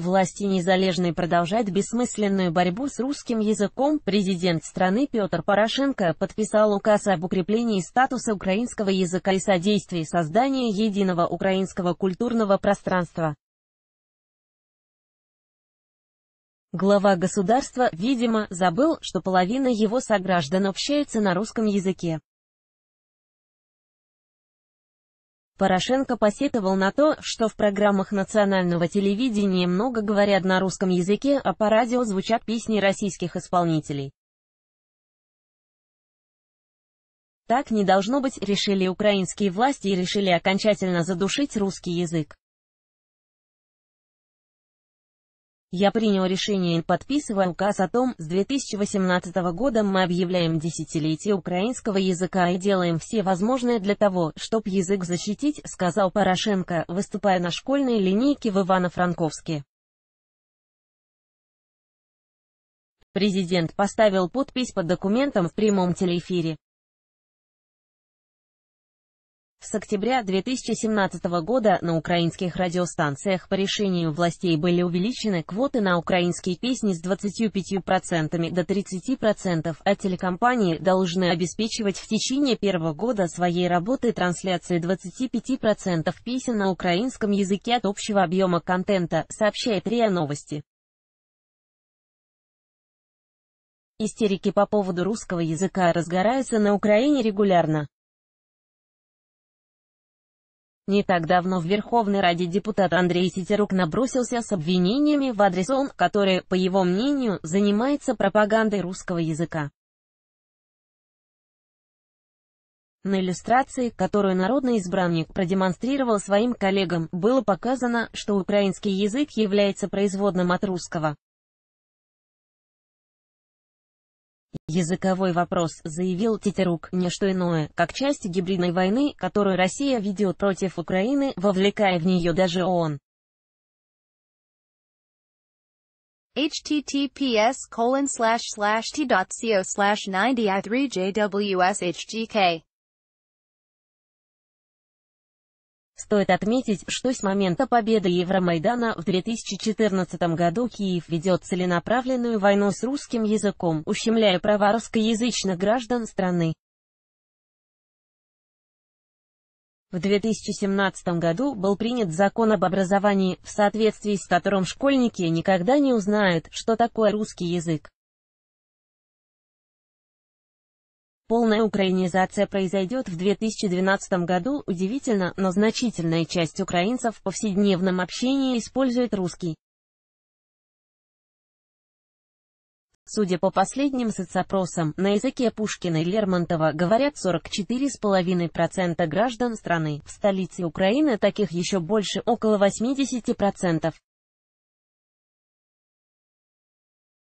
власти незалежной продолжают бессмысленную борьбу с русским языком, президент страны Петр Порошенко подписал указ об укреплении статуса украинского языка и содействии созданию единого украинского культурного пространства. Глава государства, видимо, забыл, что половина его сограждан общается на русском языке. Порошенко посетовал на то, что в программах национального телевидения много говорят на русском языке, а по радио звучат песни российских исполнителей. Так не должно быть, решили украинские власти и решили окончательно задушить русский язык. Я принял решение и подписывая указ о том, с 2018 года мы объявляем десятилетие украинского языка и делаем все возможное для того, чтобы язык защитить, сказал Порошенко, выступая на школьной линейке в Ивано-Франковске. Президент поставил подпись под документом в прямом телеэфире. С октября 2017 года на украинских радиостанциях по решению властей были увеличены квоты на украинские песни с 25% до 30%, а телекомпании должны обеспечивать в течение первого года своей работы трансляции 25% песен на украинском языке от общего объема контента, сообщает РИА Новости. Истерики по поводу русского языка разгораются на Украине регулярно. Не так давно в Верховной Раде депутат Андрей Ситерук набросился с обвинениями в адрес ООН, который, по его мнению, занимается пропагандой русского языка. На иллюстрации, которую народный избранник продемонстрировал своим коллегам, было показано, что украинский язык является производным от русского. Языковой вопрос, заявил Тетерук, не что иное, как часть гибридной войны, которую Россия ведет против Украины, вовлекая в нее даже ООН. https colon slash slash t.co slash 90 3 jwshgk Стоит отметить, что с момента победы Евромайдана в 2014 году Киев ведет целенаправленную войну с русским языком, ущемляя права русскоязычных граждан страны. В 2017 году был принят закон об образовании, в соответствии с которым школьники никогда не узнают, что такое русский язык. Полная украинизация произойдет в 2012 году. Удивительно, но значительная часть украинцев в повседневном общении использует русский. Судя по последним соцопросам, на языке Пушкина и Лермонтова говорят 44,5% граждан страны. В столице Украины таких еще больше, около 80%.